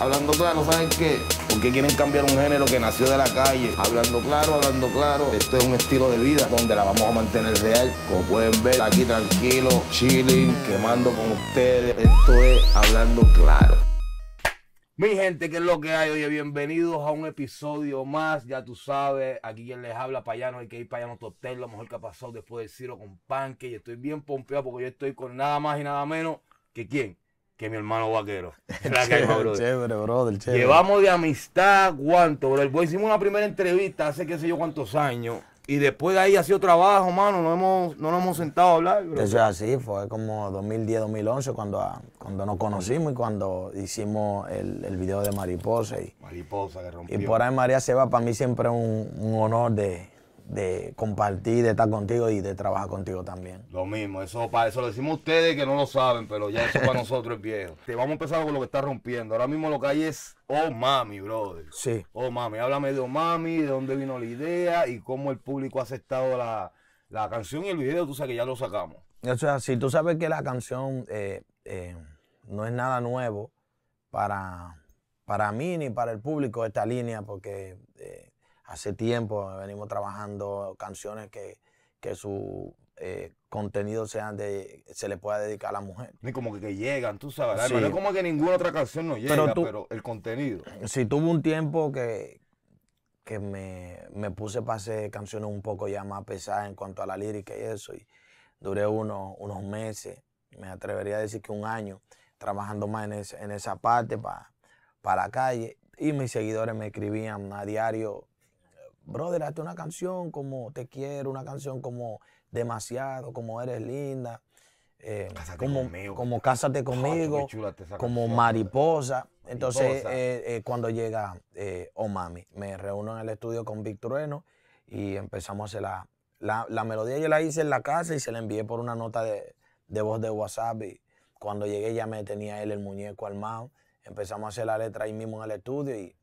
Hablando claro, ¿saben qué? ¿Por qué quieren cambiar un género que nació de la calle? Hablando claro, hablando claro, esto es un estilo de vida donde la vamos a mantener real. Como pueden ver, aquí tranquilo, chilling, quemando con ustedes. Esto es Hablando Claro. Mi gente, ¿qué es lo que hay? Oye, bienvenidos a un episodio más. Ya tú sabes, aquí quien les habla, Payano, hay que ir Payano Totel, lo mejor que ha pasado después de Ciro con Panque. Y estoy bien pompeado porque yo estoy con nada más y nada menos que quién? que mi hermano vaquero. Llevamos de amistad, ¿cuánto, bro. Pues hicimos una primera entrevista hace qué sé yo cuántos años. Y después de ahí ha sido trabajo, mano. No, hemos, no nos hemos sentado a hablar. bro. Eso así, fue como 2010, 2011 cuando, ah, cuando nos conocimos y cuando hicimos el, el video de Mariposa. Y, Mariposa que rompió. Y por ahí María Seba, para mí siempre un honor de, de compartir, de estar contigo y de trabajar contigo también. Lo mismo, eso para eso lo decimos ustedes que no lo saben, pero ya eso para nosotros es viejo. Te vamos a empezar con lo que está rompiendo. Ahora mismo lo que hay es Oh Mami, brother. Sí. Oh Mami, háblame de Oh Mami, de dónde vino la idea y cómo el público ha aceptado la, canción y el video, tú sabes que ya lo sacamos. O sea, si tú sabes que la canción eh, eh, no es nada nuevo para, para mí ni para el público esta línea, porque eh, hace tiempo venimos trabajando canciones que, su eh, contenido sean de, se le pueda dedicar a la mujer. ni como que, llegan, tú sabes. No es como que ninguna otra canción no llega, pero, el contenido. Sí, tuve un tiempo que, que me, puse para hacer canciones un poco ya más pesadas en cuanto a la lírica y eso. Y duré unos, meses, me atrevería a decir que un año, trabajando más en, esa parte para la calle. Y mis seguidores me escribían a diario brother, hazte una canción como Te Quiero, una canción como Demasiado, como Eres Linda, eh, como, como Cásate Conmigo, como Mariposa. Entonces, eh, eh, cuando llega Oh Mami, me reúno en el estudio con Trueno y empezamos a hacer la, la, melodía. Yo la hice en la casa y se la envié por una nota de, voz de WhatsApp. Y cuando llegué ya me tenía él el muñeco armado. Empezamos a hacer la letra ahí mismo en el estudio y,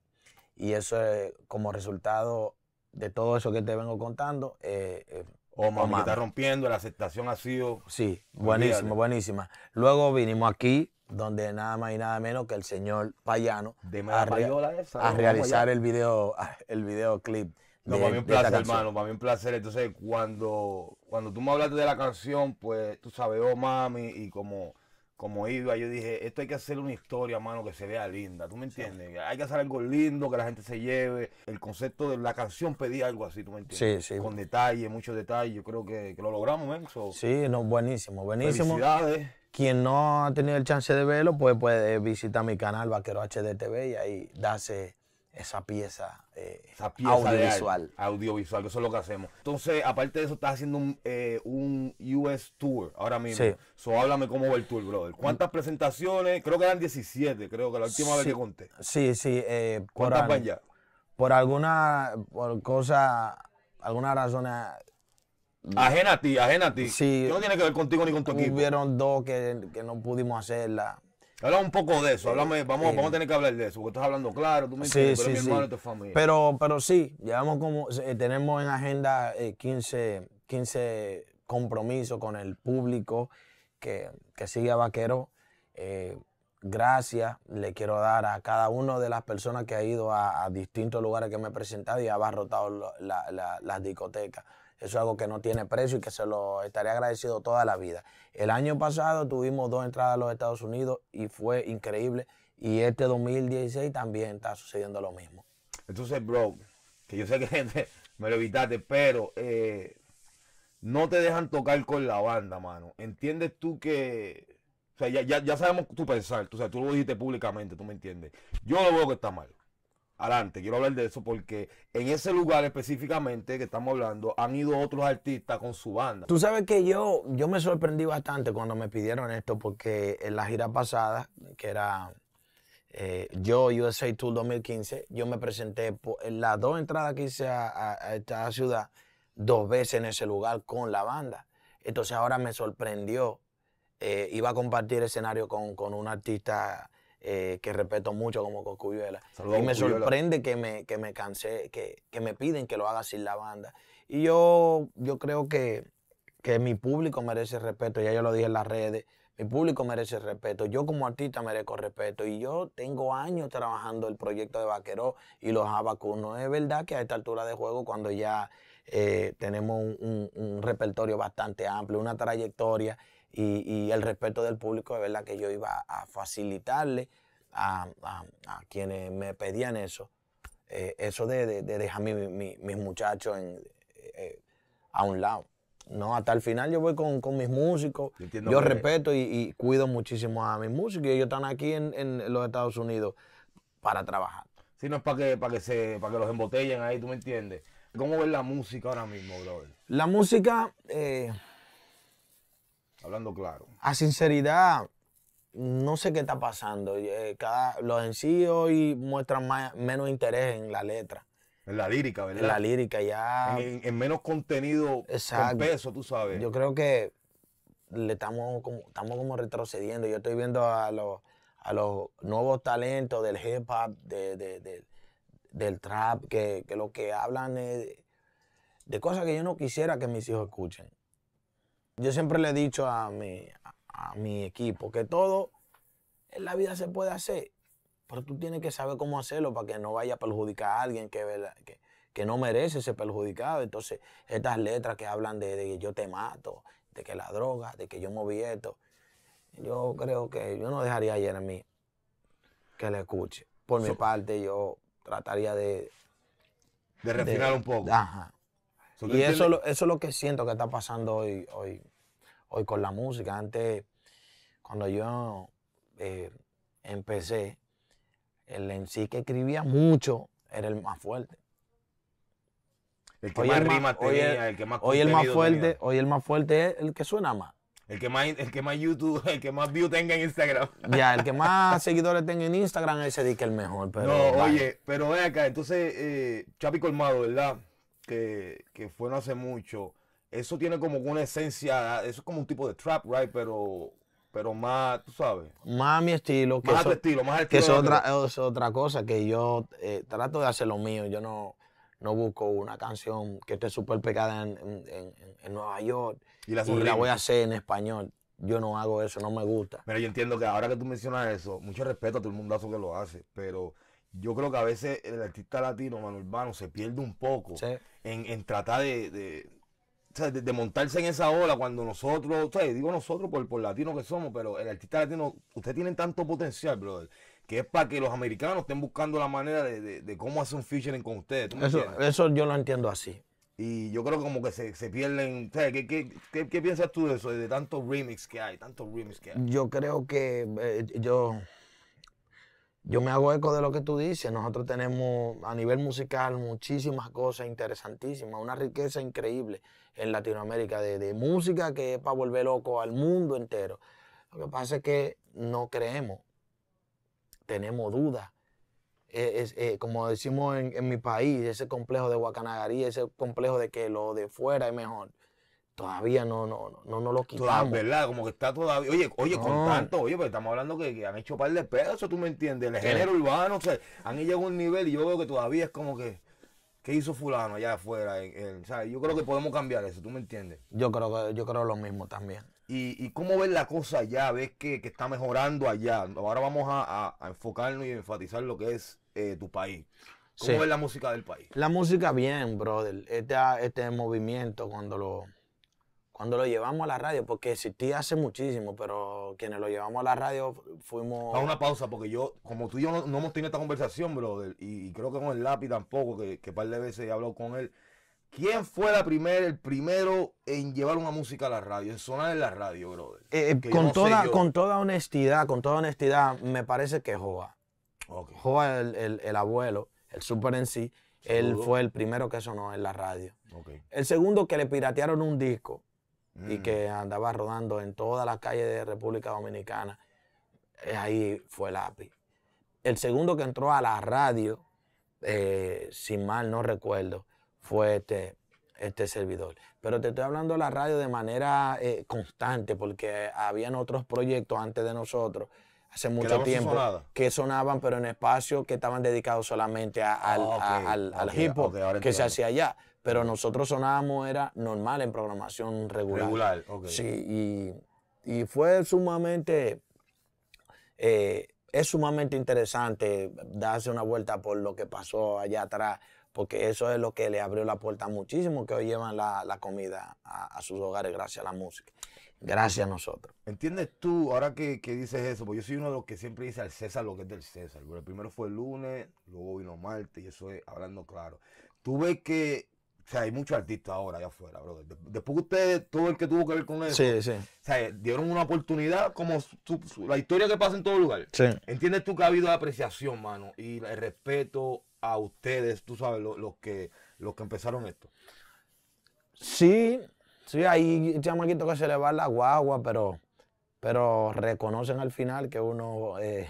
y eso es como resultado de todo eso que te vengo contando. Eh, eh o mamá está rompiendo, la aceptación ha sido... Sí, buenísima, buenísima. Luego vinimos aquí, donde nada más y nada menos que el señor Payano de a, a realizar el video el videoclip. No, para mí un placer, hermano, para mí un placer. Entonces, cuando, cuando tú me hablaste de la canción, pues tú sabes, oh mami, y como como iba, yo dije, esto hay que hacer una historia, mano, que se vea linda, ¿tú me entiendes? Hay que hacer algo lindo, que la gente se lleve. El concepto de la canción pedía algo así, ¿tú me entiendes? Sí, sí. Con detalle, mucho detalle, yo creo que, lo logramos, ¿eh? sí, no, buenísimo, buenísimo. Felicidades. Quien no ha tenido el chance de verlo, pues puede visitar mi canal Vaquero HDTV y ahí darse esa pieza, eh, esa pieza audiovisual. audiovisual, que eso es lo que hacemos. Entonces, aparte de eso, estás haciendo un, eh, un US Tour ahora mismo. Sí. So, háblame cómo va el tour, brother. ¿Cuántas presentaciones? Creo que eran 17, creo que la última vez que conté. Sí, sí. Eh, ¿Cuántas por, van ya? Por alguna cosa, alguna razón... Eh, ajena a ti, ajena a ti. Sí, no tiene que ver contigo ni con tu equipo. Hubieron dos que, que no pudimos hacerla Hablamos un poco de eso, vamos, a tener que hablar de eso, porque estás hablando claro, tú me entiendes, pero mi hermano tu familia. Pero, pero sí, llevamos como, eh, tenemos en agenda 15, eh, compromisos con el público que, sigue a Vaquero. Eh, gracias le quiero dar a cada una de las personas que ha ido a, distintos lugares que me he presentado y ha abarrotado las discotecas. Eso es algo que no tiene precio y que se lo estaría agradecido toda la vida. El año pasado tuvimos dos entradas a los Estados Unidos y fue increíble. Y este 2016 también está sucediendo lo mismo. Entonces, bro, que yo sé que gente me lo evitaste, pero eh, no te dejan tocar con la banda, mano. ¿Entiendes tú que... O sea, ya, ya, sabemos tu pensar, tú, o sea, tú lo dijiste públicamente, tú me entiendes. Yo lo veo que está mal adelante, quiero hablar de eso porque en ese lugar específicamente que estamos hablando han ido otros artistas con su banda. Tú sabes que yo, yo me sorprendí bastante cuando me pidieron esto porque en la gira pasada, que era eh, yo USA Tour 2015, yo me presenté en las dos entradas que hice a, esta ciudad dos veces en ese lugar con la banda. Entonces ahora me sorprendió eh, iba a compartir escenario con, con un artista eh, que respeto mucho como Cocuyuela, y me sorprende que me, que me que, me piden que lo haga sin la banda. Y yo, yo creo que, mi público merece respeto, ya yo lo dije en las redes, mi público merece respeto, yo como artista merezco respeto y yo tengo años trabajando el proyecto de Vaqueró y los Abacus. es verdad que a esta altura de juego, cuando ya eh, tenemos un repertorio bastante amplio, una trayectoria y, el respeto del público, de verdad que yo iba a facilitarle a, quienes me pedían eso, eh, eso de, dejar mis muchachos eh, eh, a un lado. No, hasta el final yo voy con, mis músicos, yo respeto y, cuido muchísimo a mis músicos y ellos están aquí en, los Estados Unidos para trabajar. Si no es para que, para que, se, para que los embotellen ahí, ¿tú me entiendes? ¿Cómo ves la música ahora mismo, brother? La música... Hablando claro. A sinceridad, no sé qué está pasando. Eh, cada, los en sí hoy muestran menos interés en la letra. En la lírica, ¿verdad? En la lírica ya. En, menos contenido con peso, tú sabes. Yo creo que le estamos como, estamos como retrocediendo. Yo estoy viendo a los, a los nuevos talentos del hip hop, del trap, que, que lo que hablan de cosas que yo no quisiera que mis hijos escuchen yo siempre le he dicho a mi, a, mi equipo que todo en la vida se puede hacer, pero tú tienes que saber cómo hacerlo para que no vaya a perjudicar a alguien que, que, no merece ser perjudicado. Entonces, estas letras que hablan de, que yo te mato, de que la droga, de que yo moví esto, yo creo que yo no dejaría a Jeremy que le escuche. Por mi parte, yo trataría de... De refinar un poco. Ajá y eso, eso es lo que siento que está pasando hoy, hoy, hoy con la música. Antes, cuando yo eh, empecé, el en sí que escribía mucho era el más fuerte. El que más rimas tenía, hoy el, que más fuerte, hoy el más fuerte es el que suena más. El que más, que YouTube, el que más view tenga en Instagram. Ya, el que más seguidores tenga en Instagram, ese dice que el mejor. Pero, no, oye, pero ve acá, entonces, eh, Chapi Colmado, ¿verdad? que, que fue no hace mucho, eso tiene como una esencia, eso es como un tipo de trap, right? Pero pero más, tú sabes. Más a mi estilo. Que más tu estilo, más estilo. Que es otra, es otra cosa, que yo eh, trato de hacer lo mío. Yo no, no busco una canción que esté súper pegada en, en, en, Nueva York y la, y la voy a hacer en español. Yo no hago eso, no me gusta. pero yo entiendo que ahora que tú mencionas eso, mucho respeto a todo el mundazo que lo hace, pero yo creo que a veces el artista latino, Manuel Urbano, se pierde un poco en, tratar de, montarse en esa ola cuando nosotros, digo nosotros por, por latinos que somos, pero el artista latino, usted tiene tanto potencial, brother, que es para que los americanos estén buscando la manera de, cómo hacer un featuring con usted Eso, yo lo entiendo así. Y yo creo que como que se, pierden, ¿qué, piensas tú de eso, de tantos remix que hay, tantos remix que hay? Yo creo que eh, yo... Yo me hago eco de lo que tú dices. Nosotros tenemos a nivel musical muchísimas cosas interesantísimas, una riqueza increíble en Latinoamérica de, música que es para volver loco al mundo entero. Lo que pasa es que no creemos, tenemos dudas. E, eh, como decimos en, en, mi país, ese complejo de Guacanagarí, ese complejo de que lo de fuera es mejor todavía no, no, no, no lo quitamos. ¿Verdad? Como que está todavía. Oye, con tanto, oye, pero pues estamos hablando que, han hecho un par de pedazos, tú me entiendes. El género urbano, o sea, han llegado a un nivel y yo veo que todavía es como que. ¿Qué hizo fulano allá afuera? Yo creo que podemos cambiar eso, ¿tú me entiendes? Yo creo, yo creo lo mismo también. ¿Y, y cómo ves la cosa allá? ¿Ves que, está mejorando allá? Ahora vamos a, enfocarnos y enfatizar lo que es eh, tu país. ¿Cómo es la música del país? La música bien, brother. Este, este movimiento, cuando lo, cuando lo llevamos a la radio, porque existía hace muchísimo, pero quienes lo llevamos a la radio fuimos... A una pausa, porque yo, como tú y yo no, hemos tenido esta conversación, brother, y, creo que con el lápiz tampoco, que, que par de veces he hablado con él. ¿Quién fue el primero en llevar una música a la radio, en sonar en la radio, brother? Eh, eh, con, toda, con toda honestidad, con toda honestidad, me parece que Joa. Joa, el, abuelo, el super en sí, él fue el primero que sonó en la radio. El segundo que le piratearon un disco y mm. que andaba rodando en todas las calles de República Dominicana. Eh, ahí fue el El segundo que entró a la radio, sin eh, si mal no recuerdo, fue este, este servidor. Pero te estoy hablando de la radio de manera eh, constante, porque habían otros proyectos antes de nosotros, hace mucho tiempo, que sonaban, pero en espacios que estaban dedicados solamente al, ah, hip hop que se hacía allá pero nosotros sonábamos era normal en programación regular. Regular, ok. Sí, y, fue sumamente, eh, es sumamente interesante darse una vuelta por lo que pasó allá atrás, porque eso es lo que le abrió la puerta muchísimo que hoy llevan la, comida a, sus hogares gracias a la música, gracias a nosotros. ¿Entiendes tú, ahora que, dices eso, porque yo soy uno de los que siempre dice al César lo que es del César, Bueno, primero fue el lunes, luego vino martes, y eso es hablando claro. Tú ves que o sea, hay muchos artistas ahora allá afuera, brother. Después que ustedes, todo el que tuvo que ver con eso, O sea, dieron una oportunidad como la historia que pasa en todo lugar. Sí. Entiendes tú que ha habido apreciación, mano, y respeto a ustedes, tú sabes, los, que, los que empezaron esto. Sí, sí, ahí hay chamaquitos que se le va la guagua, pero, pero reconocen al final que uno... Eh,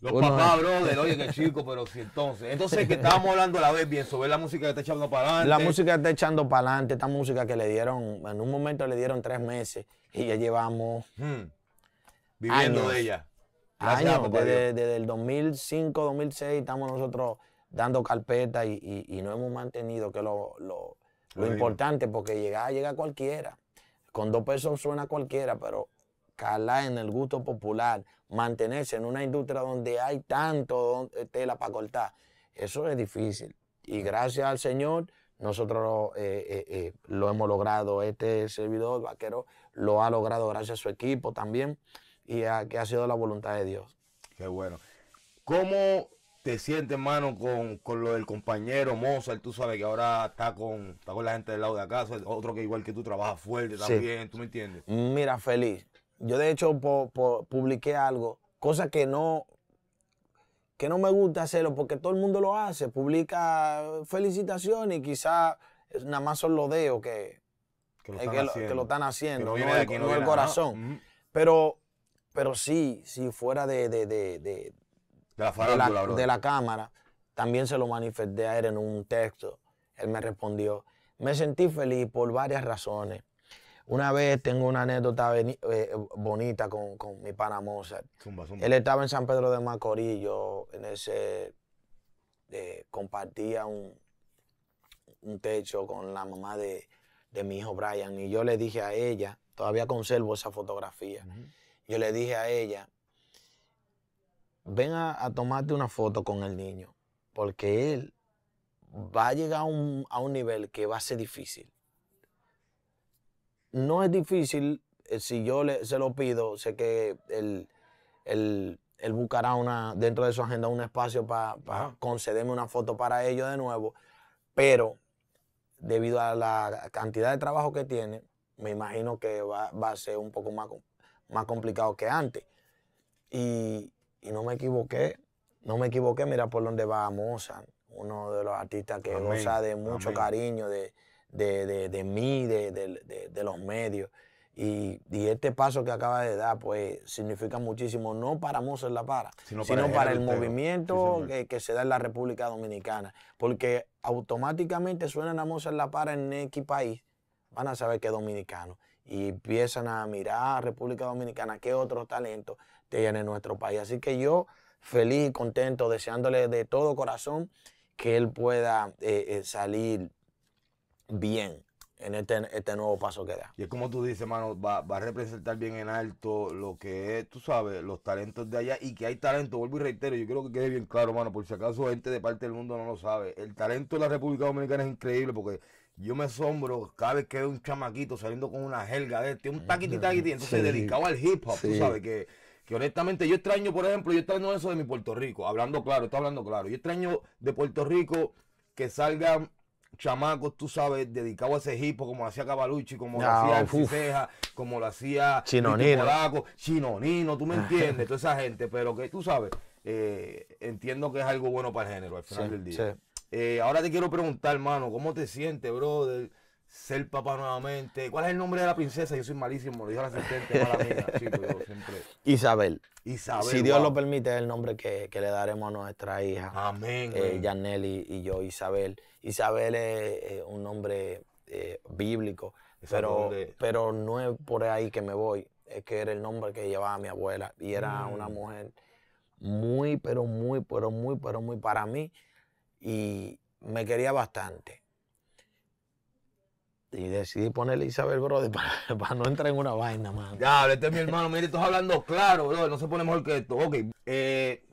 los bueno, papás, brother, oye, que chico, pero si entonces. Entonces, que estábamos hablando a la vez bien sobre la música que está echando para adelante. La música que está echando para adelante, esta música que le dieron, en un momento le dieron tres meses y ya llevamos. Hmm. Viviendo de ella. años, desde, desde, el 2005, 2006, estamos nosotros dando carpeta y, no hemos mantenido, que lo, lo, importante, porque llegar, llega cualquiera. Con dos pesos suena cualquiera, pero calar en el gusto popular, mantenerse en una industria donde hay tanto eh, tela para cortar, eso es difícil. Y gracias al Señor, nosotros eh, eh, lo hemos logrado. Este servidor vaquero lo ha logrado gracias a su equipo también y que ha sido la voluntad de Dios. Qué bueno. ¿Cómo te sientes, hermano, con, con, lo del compañero Mozart? Tú sabes que ahora está con, la gente del lado de acá, otro que igual que tú trabaja fuerte también, ¿tú me entiendes? Mira, feliz. Yo de hecho publiqué algo, cosa que no, que no me gusta hacerlo porque todo el mundo lo hace, publica felicitaciones y quizás nada más son los que, que, lo, eh, están que, lo, están haciendo, no, el, corazón. Pero, pero sí, si fuera de, de, de, de de la cámara, también se lo manifesté a él en un texto. Él me respondió, me sentí feliz por varias razones. Una vez tengo una anécdota eh, bonita con, mi pana Mozart. Él estaba en San Pedro de Macorís, yo en ese eh, compartía un, techo con la mamá de, mi hijo Brian y yo le dije a ella, todavía conservo esa fotografía, yo le dije a ella, ven a, tomarte una foto con el niño, porque él va a llegar a un nivel que va a ser difícil no es difícil, eh, si yo se lo pido, sé que él, buscará una, dentro de su agenda un espacio para concederme una foto para ello de nuevo, pero debido a la cantidad de trabajo que tiene, me imagino que va, va a ser un poco más, más complicado que antes. Y, no me equivoqué, no me equivoqué, mira por dónde va Mozart, uno de los artistas que goza de mucho cariño, de, de, mí, de, los medios. Y, este paso que acaba de dar, pues significa muchísimo, no para Mozart La Para, sino, para, el, movimiento que, se da en la República Dominicana. Porque automáticamente suenan a en La Para en X país, van a saber que es dominicano. Y empiezan a mirar a República Dominicana qué otros talentos en nuestro país. Así que yo, feliz contento, deseándole de todo corazón que él pueda eh, eh, salir bien en este, este, nuevo paso que da. Y es como tú dices, mano, va, va, a representar bien en alto lo que es, tú sabes, los talentos de allá y que hay talento, vuelvo y reitero, yo creo que quede bien claro, mano, por si acaso gente de parte del mundo no lo sabe, el talento de la República Dominicana es increíble porque yo me asombro cada vez que veo un chamaquito saliendo con una jerga de este, un taquiti taquiti, entonces dedicado al hip hop, tú sabes que... Que honestamente yo extraño, por ejemplo, yo extraño eso de mi Puerto Rico, hablando claro, estoy hablando claro, yo extraño de Puerto Rico que salgan chamacos, tú sabes, dedicado a ese hipo, como lo hacía Cabalucci, como lo ah, hacía Ciceja, como lo hacía Chinonino, Polaco, Chinonino, tú me ah. entiendes, toda esa gente, pero que tú sabes, eh, entiendo que es algo bueno para el género al final del día. Eh, ahora te quiero preguntar, hermano, ¿cómo te sientes, brother? ser papá nuevamente. ¿Cuál es el nombre de la princesa? Yo soy malísimo, lo dijo la mala pues, siempre. Isabel. Isabel. Si Dios lo permite, es el nombre que, le daremos a nuestra hija. Amén. Eh, y, yo, Isabel. Isabel es un nombre eh, bíblico, pero, pero no es por ahí que me voy. Es que era el nombre que llevaba mi abuela y era mm. una mujer muy, pero muy, pero muy, pero muy para mí y me quería bastante y decidí ponerle Isabel Brother para, no entrar en una vaina, mano. Ya, este es mi hermano. Mire, estás hablando claro, bro. No se pone mejor que esto. Ok. Eh,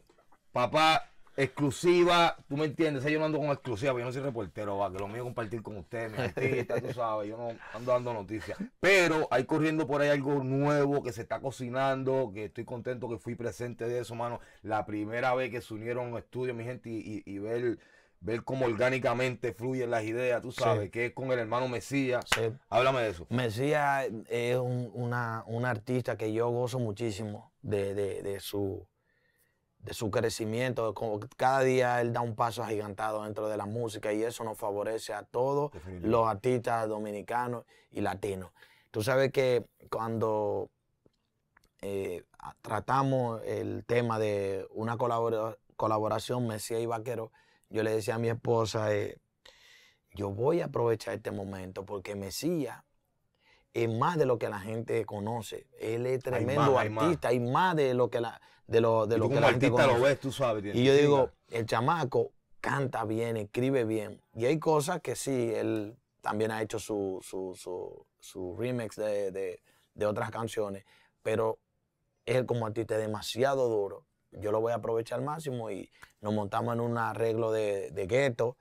papá, exclusiva. Tú me entiendes. Yo no ando con exclusiva, yo no soy reportero, va. Que lo mío es compartir con ustedes, mi artista, tú sabes. Yo no ando dando noticias. Pero hay corriendo por ahí algo nuevo que se está cocinando. Que estoy contento que fui presente de eso, mano. La primera vez que se unieron estudio, mi gente, y, y ver ver cómo orgánicamente fluyen las ideas, tú sabes, que es con el hermano Mesías. Háblame de eso. Mesías eh, es un, artista que yo gozo muchísimo de, su, de su crecimiento. Como cada día él da un paso agigantado dentro de la música y eso nos favorece a todos los artistas dominicanos y latinos. Tú sabes que cuando eh, tratamos el tema de una colaboración Mesías y Vaquero, yo le decía a mi esposa, eh, yo voy a aprovechar este momento porque Mesías es más de lo que la gente conoce. Él es tremendo artista, y más. de lo que la, de lo, de lo que gente conoce. lo ves, tú sabes. Y yo digo, el chamaco canta bien, escribe bien. Y hay cosas que sí, él también ha hecho su, su, su, remix de, de, de otras canciones, pero él como artista es demasiado duro yo lo voy a aprovechar al máximo y nos montamos en un arreglo de, gueto.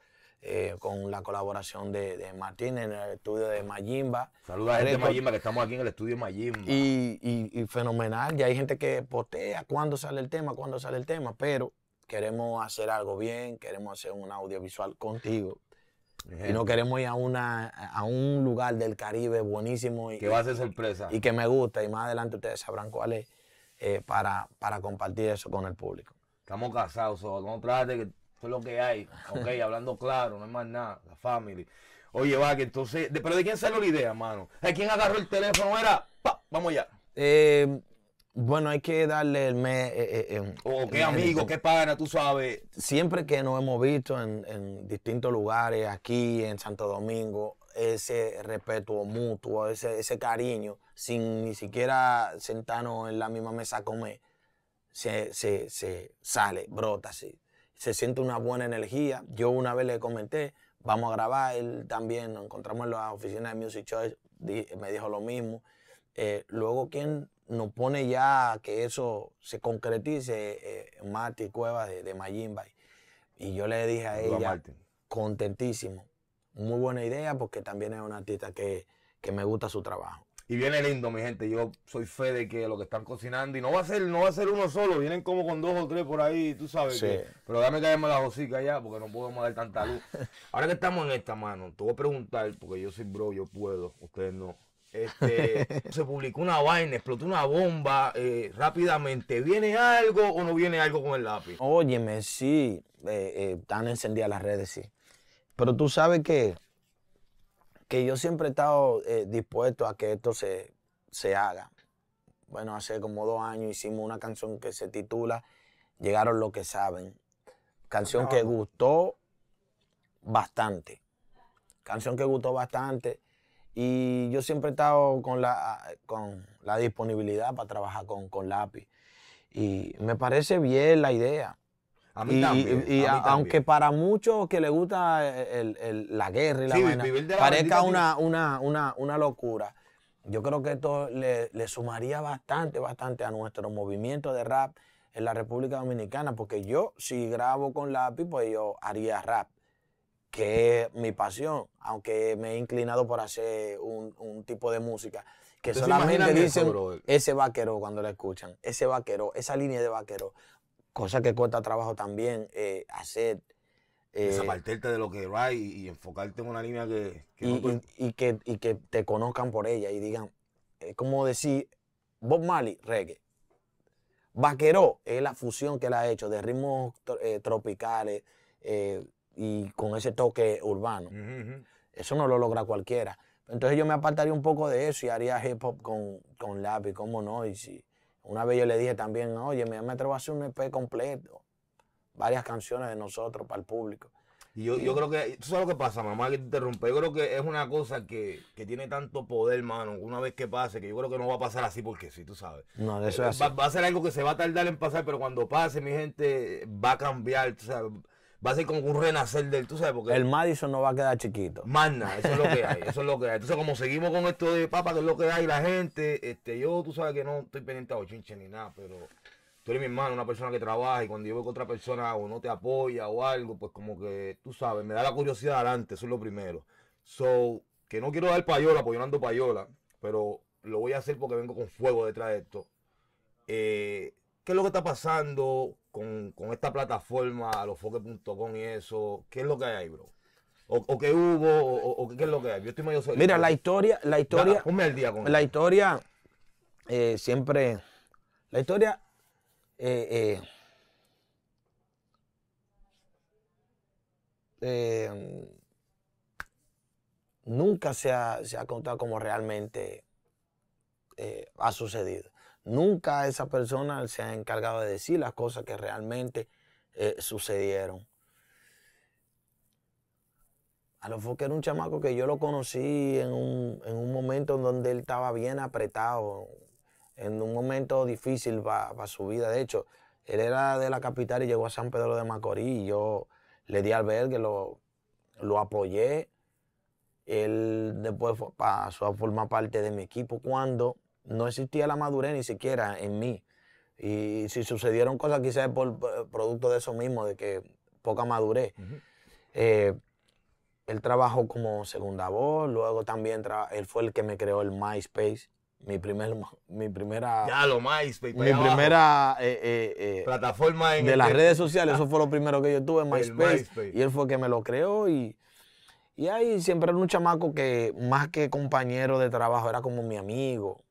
Eh, con la colaboración de, de Martín en el estudio de Mayimba. Saludos a la gente de Mayimba, que estamos aquí en el estudio de Mayimba. Y, y, y, fenomenal, ya hay gente que postea cuándo sale el tema, cuándo sale el tema, pero queremos hacer algo bien, queremos hacer un audiovisual contigo. Y no queremos ir a, una, a un lugar del Caribe buenísimo. que va a ser sorpresa. Y que me gusta, y más adelante ustedes sabrán cuál es. Eh, para, para compartir eso con el público. Estamos casados, so, no trate que eso es lo que hay. Ok, hablando claro, no es más nada, la family. Oye, va, que entonces, pero ¿de quién salió la idea, mano? ¿De quién agarró el teléfono? Era, vamos ya. Eh, bueno, hay que darle el mes. qué eh, amigo, qué pana, tú sabes. Siempre que nos hemos visto en, distintos lugares, aquí en Santo Domingo, ese respeto mutuo, ese, ese cariño, sin ni siquiera sentarnos en la misma mesa a comer, se, se, sale, brota, se, se siente una buena energía. Yo una vez le comenté, vamos a grabar, él también, nos encontramos en las oficinas de Music Choice, me dijo lo mismo. Eh, luego, quien nos pone ya que eso se concretice? Eh, Marty Cueva de, de Mayimba. Y yo le dije a ella, contentísimo, muy buena idea porque también es una artista que, me gusta su trabajo. Y viene lindo, mi gente. Yo soy fe de que lo que están cocinando, y no va a ser, no va a ser uno solo, vienen como con dos o tres por ahí, tú sabes. pero dame caerme la hocica ya, porque no podemos dar tanta luz. Ahora que estamos en esta mano, te voy a preguntar, porque yo soy bro, yo puedo, ustedes no. Este, se publicó una vaina, explotó una bomba eh, rápidamente. ¿Viene algo o no viene algo con el lápiz? Óyeme, sí, eh, eh, están encendidas las redes, sí. Pero tú sabes que, que yo siempre he estado eh, dispuesto a que esto se, haga. Bueno, hace como dos años hicimos una canción que se titula Llegaron lo que saben. Canción que gustó bastante. Canción que gustó bastante. Y yo siempre he estado con la, con la disponibilidad para trabajar con, con lápiz. Y me parece bien la idea y, aunque para muchos que les gusta la guerra y la, vaina, parezca una, locura, yo creo que esto le, sumaría bastante, bastante a nuestro movimiento de rap en la República Dominicana, porque yo si grabo con lápiz, pues yo haría rap, que es mi pasión, aunque me he inclinado por hacer un, tipo de música que solamente dicen ese vaquero cuando la escuchan, ese vaquero, esa línea de vaquero cosa que cuesta trabajo también eh, hacer. Eh, de lo que va y, enfocarte en una línea que... y, que, y que te conozcan por ella y digan, es eh, como decir, Bob Marley, reggae. Vaqueró es la fusión que él ha hecho de ritmos eh, tropicales y con ese toque urbano. Eso no lo logra cualquiera. Entonces yo me apartaría un poco de eso y haría hip hop con, con lápiz, cómo no, y si, una vez yo le dije también, oye, me atrevo a hacer un EP completo, varias canciones de nosotros para el público. Y yo, creo que, tú sabes lo que pasa, mamá, que te interrumpe. Yo creo que es una cosa que, tiene tanto poder, mano, una vez que pase, que yo creo que no va a pasar así porque sí, tú sabes. No, de eso es eh, Va, a ser algo que se va a tardar en pasar, pero cuando pase, mi gente, va a cambiar, tú sabes va a ser como un renacer del, tú sabes, porque... El Madison no va a quedar chiquito. nada, eso es lo que hay, eso es lo que hay. Entonces, como seguimos con esto de papa, que es lo que hay, la gente, este, yo, tú sabes que no estoy pendiente a ochinche ni nada, pero tú eres mi hermano, una persona que trabaja, y cuando yo veo que otra persona o no te apoya o algo, pues como que, tú sabes, me da la curiosidad adelante, eso es lo primero. So, que no quiero dar payola, porque yo no ando payola, pero lo voy a hacer porque vengo con fuego detrás de esto. Eh, ¿Qué es lo que está pasando? con, con esta plataforma, losfoques.com y eso, ¿qué es lo que hay bro? O, o qué hubo, o, qué es lo que hay. Yo estoy medio Mira, la historia, la historia. La historia eh, siempre. La historia. Eh, eh, nunca se ha, se ha contado como realmente ha sucedido. Nunca esa persona se ha encargado de decir las cosas que realmente eh, sucedieron. A lo que era un chamaco que yo lo conocí en un, momento en donde él estaba bien apretado, en un momento difícil para su vida. De hecho, él era de la capital y llegó a San Pedro de Macorís y yo le di albergue, lo, lo apoyé. Él después pasó a formar parte de mi equipo cuando no existía la madurez ni siquiera en mí. Y si sucedieron cosas quizás por, producto de eso mismo, de que poca madurez. El eh, trabajo él trabajó como segunda voz, luego también él fue el que me creó el MySpace. Mi, primer, mi primera. Ya, lo MySpace. Mi primera. Eh, eh, Plataforma en De las redes sociales, ah. eso fue lo primero que yo tuve, MySpace, MySpace. Y él fue el que me lo creó y. Y ahí siempre era un chamaco que, más que compañero de trabajo, era como mi amigo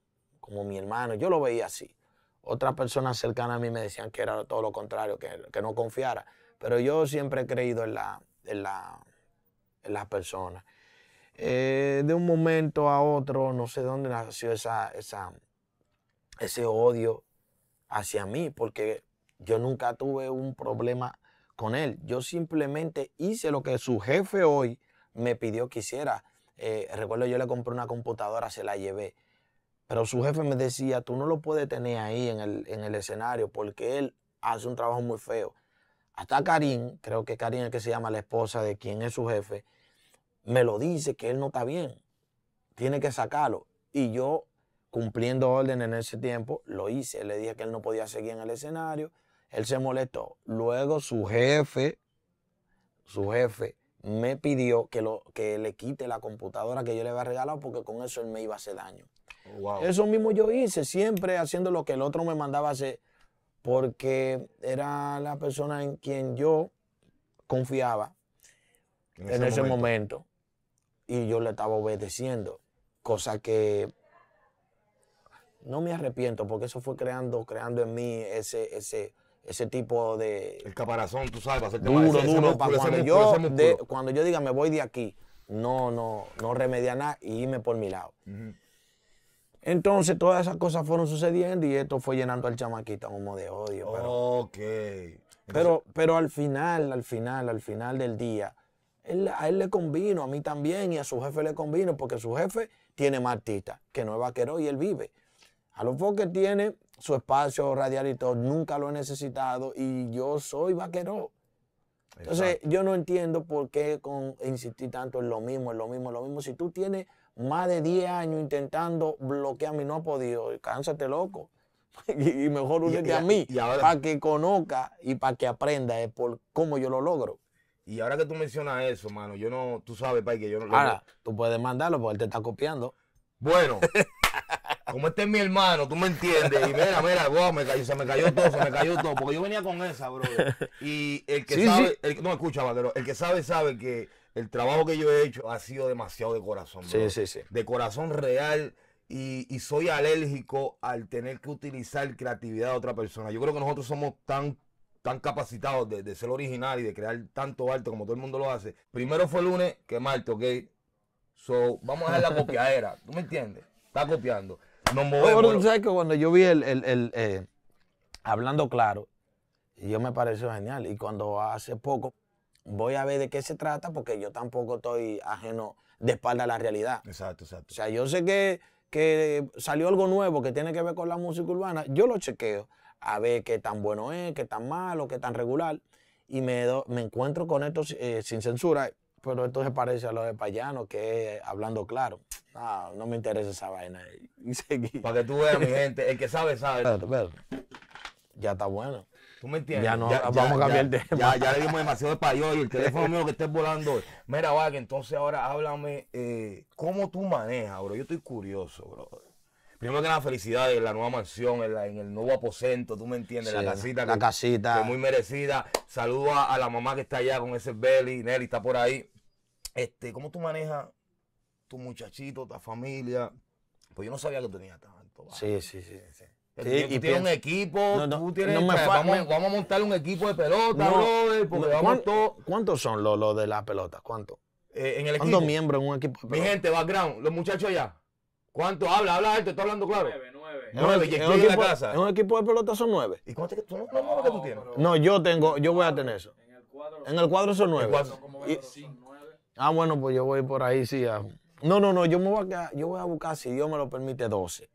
como mi hermano, yo lo veía así. Otras personas cercanas a mí me decían que era todo lo contrario, que, no confiara. Pero yo siempre he creído en, la, la, en las personas. Eh, de un momento a otro, no sé dónde nació esa, esa, ese odio hacia mí, porque yo nunca tuve un problema con él. Yo simplemente hice lo que su jefe hoy me pidió que hiciera. Eh, recuerdo yo le compré una computadora, se la llevé pero su jefe me decía, tú no lo puedes tener ahí en el, escenario porque él hace un trabajo muy feo. Hasta Karim, creo que Karim es que se llama la esposa de quien es su jefe, me lo dice que él no está bien. Tiene que sacarlo. Y yo, cumpliendo orden en ese tiempo, lo hice. Le dije que él no podía seguir en el escenario. Él se molestó. Luego su jefe, su jefe, me pidió que, lo, que le quite la computadora que yo le había regalado porque con eso él me iba a hacer daño. Eso mismo yo hice, siempre haciendo lo que el otro me mandaba hacer, porque era la persona en quien yo confiaba en ese, momento. Y yo le estaba obedeciendo, cosa que no me arrepiento, porque eso fue creando, creando en mí ese, ese, ese tipo de... El caparazón, tú sabes, duro, duro. para cuando, yo, cuando yo diga me voy de aquí, no, no, no remedia nada y irme por mi lado. Entonces todas esas cosas fueron sucediendo y esto fue llenando al chamaquito como de odio. Pero, ok. pero, pero al final, al final, al final del día, a él le convino, a mí también y a su jefe le convino porque su jefe tiene más que no es vaquero y él vive. A lo mejor que tiene su espacio radial y todo, nunca lo he necesitado y yo soy vaquero. Entonces yo no entiendo por qué insistir tanto en lo mismo, en lo mismo, en lo mismo. Si tú tienes más de 10 años intentando bloquearme y no ha podido. Cánsate, loco. y, mejor únete a mí para que conozca y para que aprenda es por cómo yo lo logro. Y ahora que tú mencionas eso, mano, yo no, tú sabes, Pai, que yo no lo Ahora, tú puedes mandarlo porque él te está copiando. Bueno, como este es mi hermano, tú me entiendes. Y mira, mira, se me cayó todo, se me cayó todo. Porque yo venía con esa, bro. Y el que sabe, no escucha, Valero, el que sabe, sabe que el trabajo que yo he hecho ha sido demasiado de corazón. Sí, sí, sí. De corazón real. Y, soy alérgico al tener que utilizar creatividad de otra persona. Yo creo que nosotros somos tan, tan capacitados de, ser original y de crear tanto arte como todo el mundo lo hace. Primero fue lunes que martes, ¿ok? So, vamos a dejar la copiadera. ¿Tú me entiendes? Está copiando. Nos movemos. ¿sabes que cuando yo vi el, el, eh, hablando claro, yo me pareció genial. Y cuando hace poco voy a ver de qué se trata porque yo tampoco estoy ajeno de espalda a la realidad. Exacto, exacto. O sea, yo sé que, que salió algo nuevo que tiene que ver con la música urbana, yo lo chequeo a ver qué tan bueno es, qué tan malo, qué tan regular, y me, me encuentro con esto eh, sin censura, pero esto se parece a lo de Payano, que es hablando claro. Ah, no me interesa esa vaina. Para que tú veas, mi gente, el que sabe, sabe. ya está bueno. ¿Tú me entiendes? Ya no, vamos a cambiar de tema. Ya, le dimos demasiado de y el teléfono mío que esté volando. Mira, va, que entonces ahora háblame, eh, ¿cómo tú manejas, bro? Yo estoy curioso, bro. Primero que nada, felicidades en la nueva mansión, en, el nuevo aposento, tú me entiendes, la casita. La casita. muy merecida. Saludos a, la mamá que está allá con ese belly, Nelly está por ahí. Este, ¿Cómo tú manejas tu muchachito, tu familia? Pues yo no sabía que tenía tanto. sí. sí. sí y tienes un equipo, tú tienes, vamos, a montar un equipo de pelota, brother, porque vamos ¿Cuántos son los, de las pelota? ¿Cuántos? Eh, en el ¿Cuántos equipo? miembros en un equipo de pelota? Mi gente, background, los muchachos allá. ¿Cuántos? Habla, habla alto, está hablando claro. Nueve, nueve. Nueve, en, un equipo, la casa. en un equipo de pelota son nueve. ¿Y cuántos tú, no, nueve que tú tienes? No, yo tengo, yo voy a tener eso. En el cuadro, son nueve. Ah, bueno, pues yo voy por ahí, sí. No, no, no, yo me voy a, yo voy a buscar, si Dios me lo permite, doce.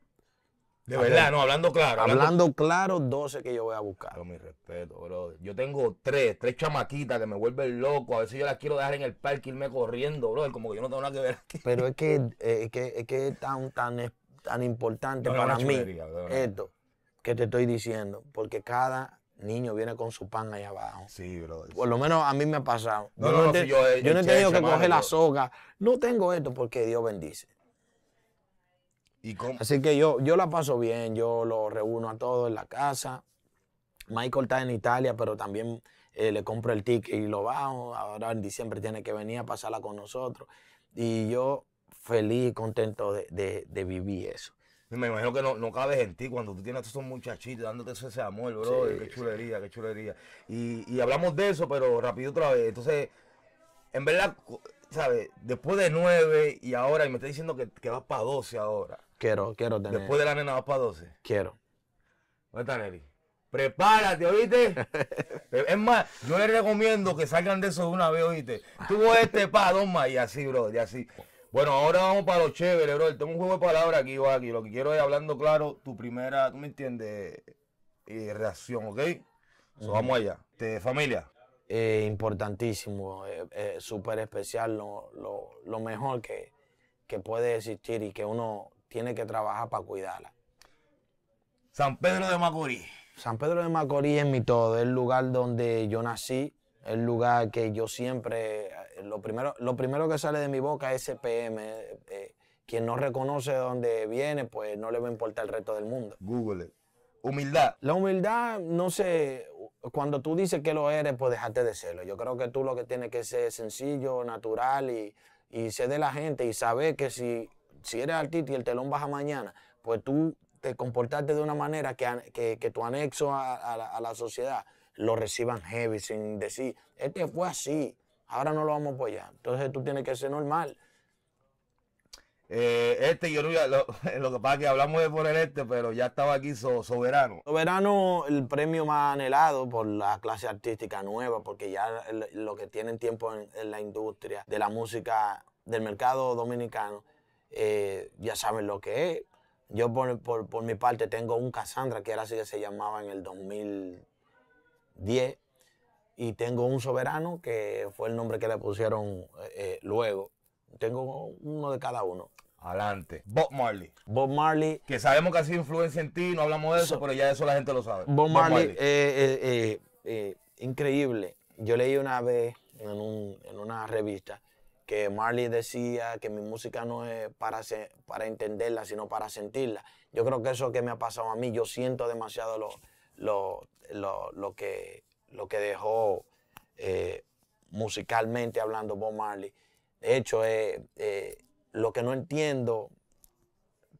De verdad, no, hablando claro. Hablando, claro, 12 que yo voy a buscar. Con mi respeto, brother. Yo tengo tres, tres chamaquitas que me vuelven loco. A veces yo las quiero dejar en el parque irme corriendo, brother. Como que yo no tengo nada que ver aquí. Pero es que, eh, es, tan, tan, tan importante para mí esto que te estoy diciendo. Porque cada niño viene con su pan ahí abajo. Sí, brother. Por lo menos a mí me ha pasado. no, yo no he tenido que coger la soga. No tengo esto porque Dios bendice. Así que yo, yo la paso bien, yo lo reúno a todos en la casa. Michael está en Italia, pero también eh, le compro el ticket y lo bajo. Ahora en diciembre tiene que venir a pasarla con nosotros. Y yo feliz, contento de, vivir eso. Me imagino que no, no, cabes en ti cuando tú tienes a esos muchachitos dándote ese amor, bro. qué chulería, qué chulería. Y, hablamos de eso, pero rápido otra vez. Entonces, en verdad, ¿sabes? Después de nueve y ahora, y me está diciendo que, que vas para 12 ahora. Quiero, quiero tener. Después de la nena vas para 12. Quiero. ¿Dónde está Nelly? Prepárate, ¿oíste? es más, yo les recomiendo que salgan de eso de una vez, ¿oíste? Tuvo este pa, dos más, y así, bro, y así. Bueno, ahora vamos para lo chévere, bro. Tengo un juego de palabras aquí, Joaquín. aquí. Lo que quiero es hablando claro, tu primera, tú me entiendes, y eh, reacción, ¿ok? Vamos allá. familia. Eh, importantísimo, eh, súper especial, lo, lo, mejor que, que puede existir y que uno tiene que trabajar para cuidarla. San Pedro de Macorís. San Pedro de Macorís es mi todo, es el lugar donde yo nací, el lugar que yo siempre, eh, lo primero, lo primero que sale de mi boca es SPM. Eh, eh, quien no reconoce de dónde viene, pues no le va a importar el resto del mundo. Google. Humildad. La humildad, no sé, cuando tú dices que lo eres, pues déjate de serlo. Yo creo que tú lo que tienes que ser sencillo, natural y, y ser de la gente y saber que si si eres artista y el telón baja mañana, pues tú te comportaste de una manera que, tu anexo a, la, sociedad lo reciban heavy, sin decir, este fue así, ahora no lo vamos a apoyar. Entonces tú tienes que ser normal. Eh, este, yo no, lo, lo, que pasa es que hablamos de poner este, pero ya estaba aquí Soberano. Soberano, el premio más anhelado por la clase artística nueva, porque ya lo que tienen tiempo en la industria de la música del mercado dominicano, eh, ya saben lo que es. Yo por, mi parte tengo un Cassandra, que era así que se llamaba en el 2010, y tengo un Soberano, que fue el nombre que le pusieron eh, eh, luego. Tengo uno de cada uno. Adelante. Bob Marley. Bob Marley. Que sabemos que ha sido influencia en ti, no hablamos de eso, pero ya eso la gente lo sabe. Bob, Marley, increíble. Yo leí una vez en, un, en una revista que Marley decía que mi música no es para, para entenderla, sino para sentirla. Yo creo que eso que me ha pasado a mí, yo siento demasiado lo, lo, que, lo que dejó eh, musicalmente hablando Bob Marley. De hecho, eh, eh, lo que no entiendo,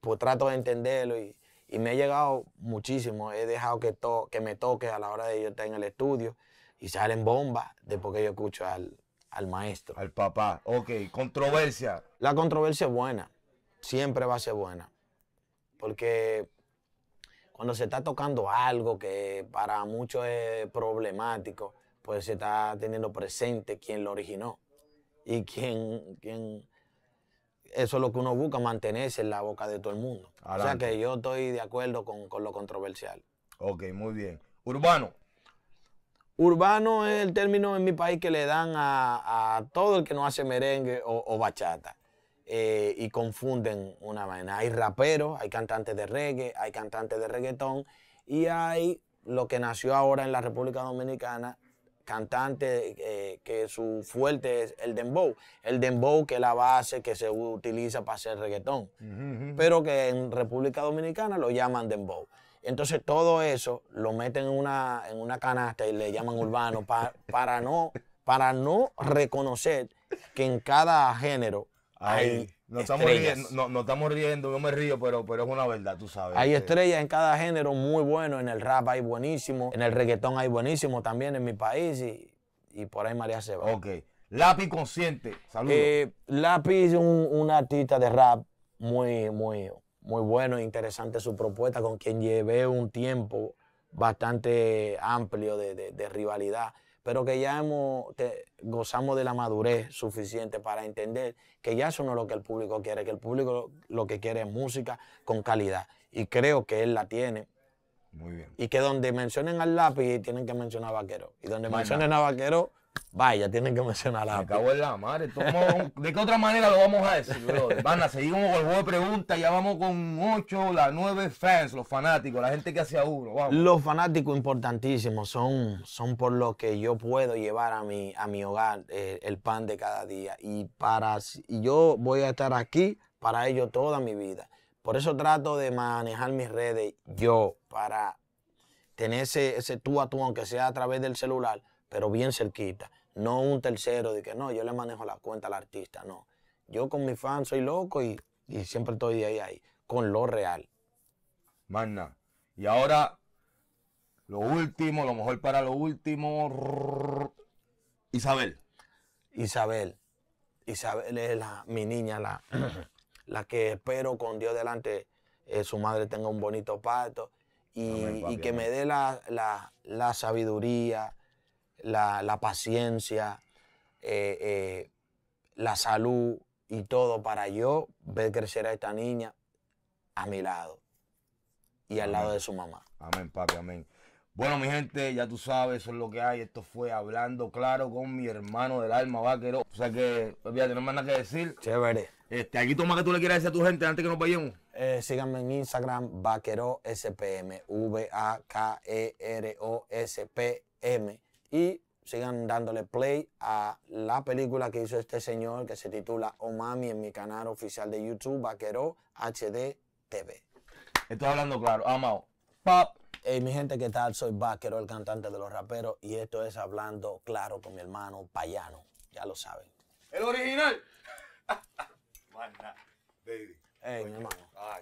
pues trato de entenderlo y, me ha llegado muchísimo. He dejado que, que me toque a la hora de yo estar en el estudio y salen bombas de porque yo escucho al, al maestro. Al papá. Ok, controversia. La controversia es buena. Siempre va a ser buena. Porque cuando se está tocando algo que para muchos es problemático, pues se está teniendo presente quién lo originó. Y quién, quién, eso es lo que uno busca, mantenerse en la boca de todo el mundo. O sea que yo estoy de acuerdo con lo controversial. Ok, muy bien. Urbano. Urbano es el término en mi país que le dan a, a todo el que no hace merengue o, bachata. Eh, y confunden una vaina. Hay raperos, hay cantantes de reggae, hay cantantes de reggaetón y hay lo que nació ahora en la República Dominicana, cantantes eh, que su fuerte es el dembow. El dembow que es la base que se utiliza para hacer reggaetón, pero que en República Dominicana lo llaman dembow. Entonces todo eso lo meten en una, en una canasta y le llaman urbano para, no, para no reconocer que en cada género hay no estamos, riendo, no, estamos riendo, yo me río, pero, pero es una verdad, tú sabes. Hay este. estrellas en cada género muy bueno, en el rap hay buenísimo, en el reggaetón hay buenísimo también en mi país y, por ahí María se va. Ok. Lápiz Consciente, saludos. Eh, Lápiz es un, artista de rap muy, muy, muy bueno e interesante su propuesta, con quien llevé un tiempo bastante amplio de, rivalidad, pero que ya hemos, gozamos de la madurez suficiente para entender que ya eso no es lo que el público quiere, que el público lo, que quiere es música con calidad, y creo que él la tiene. Muy bien. Y que donde mencionen al lápiz tienen que mencionar a Vaquero, y donde mencionen a Vaquero Vaya, tienen que mencionar a la madre. ¿De qué otra manera lo vamos a decir, Van a seguir con el juego de preguntas. Ya vamos con 8, las nueve fans, los fanáticos, la gente que hace uno. Los fanáticos importantísimos son, son por los que yo puedo llevar a mi, a mi hogar eh, el pan de cada día. Y, para, y yo voy a estar aquí para ellos toda mi vida. Por eso trato de manejar mis redes yo, para tener ese, ese tú a tú, aunque sea a través del celular pero bien cerquita. No un tercero de que no, yo le manejo la cuenta al artista, no. Yo con mi fan soy loco y, siempre estoy de ahí ahí, con lo real. Magna. Y ahora, lo último, lo mejor para lo último. Isabel. Isabel. Isabel es mi niña, la, la que espero con Dios delante, eh, su madre tenga un bonito parto y, que me dé la, la, la sabiduría, la, paciencia, eh, eh, la salud y todo para yo ver crecer a esta niña a mi lado y al lado de su mamá. Amén, papi, amén. Bueno, mi gente, ya tú sabes, eso es lo que hay. Esto fue Hablando Claro con mi hermano del alma, vaquero. O sea que, olvídate, no me nada que decir. Chévere. Este, aquí toma que tú le quieras decir a tu gente antes que nos vayamos. Eh, síganme en Instagram, vaquero SPM, V-A-K-E-R-O-S-P-M y sigan dándole play a la película que hizo este señor que se titula Omami en mi canal oficial de YouTube, Vaquero HD TV. Estoy hablando claro, amado. Ah, Pop. Hey, mi gente, ¿qué tal? Soy Vaquero, el cantante de los raperos, y esto es Hablando Claro con mi hermano Payano. Ya lo saben. ¡El original! Manda, baby. Hey, mi hermano. Ah,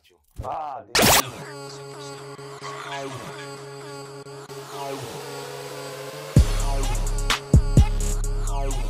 Bye.